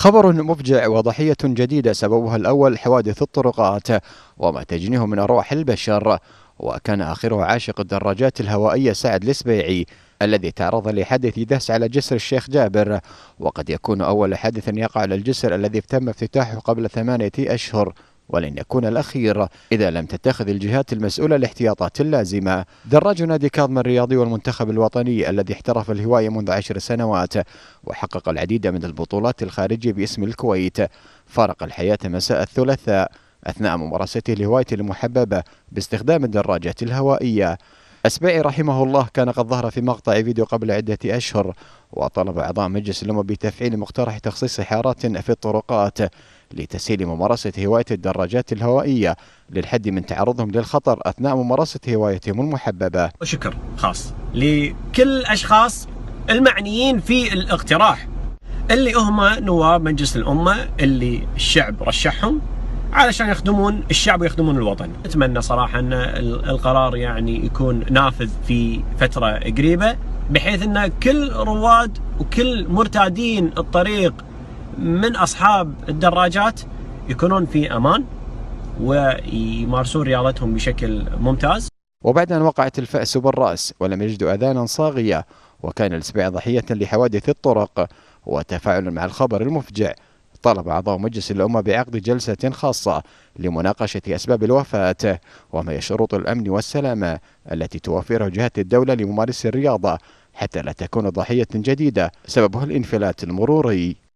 خبر مفجع وضحية جديدة سببها الأول حوادث الطرقات وما تجنيه من أرواح البشر وكان آخره عاشق الدراجات الهوائية سعد السبيعي الذي تعرض لحادث دهس على جسر الشيخ جابر وقد يكون أول حادث يقع على الجسر الذي تم افتتاحه قبل ثمانية أشهر ولن يكون الأخير إذا لم تتخذ الجهات المسؤولة الاحتياطات اللازمة دراج نادي كاظم الرياضي والمنتخب الوطني الذي احترف الهواية منذ عشر سنوات وحقق العديد من البطولات الخارجية باسم الكويت فارق الحياة مساء الثلاثاء أثناء ممارسته الهواية المحببة باستخدام الدراجات الهوائية أسبعي رحمه الله كان قد ظهر في مقطع فيديو قبل عدة أشهر وطلب أعضاء مجلس الأمة بتفعيل مقترح تخصيص حارات في الطرقات لتسهيل ممارسة هواية الدراجات الهوائية للحد من تعرضهم للخطر أثناء ممارسة هوايتهم المحببة وشكر خاص لكل الأشخاص المعنيين في الاقتراح اللي هم نواب مجلس الأمة اللي الشعب رشحهم علشان يخدمون الشعب ويخدمون الوطن أتمنى صراحة أن القرار يعني يكون نافذ في فترة قريبة بحيث أن كل رواد وكل مرتادين الطريق من اصحاب الدراجات يكونون في امان ويمارسون رياضتهم بشكل ممتاز. وبعد ان وقعت الفأس بالراس ولم يجدوا اذانا صاغيه وكان الاسبوع ضحيه لحوادث الطرق وتفاعل مع الخبر المفجع طلب أعضاء مجلس الأمة بعقد جلسة خاصة لمناقشة أسباب الوفاة وما هي شروط الأمن والسلامة التي توفرها جهات الدولة لممارسي الرياضة حتى لا تكون ضحية جديدة سببه الانفلات المروري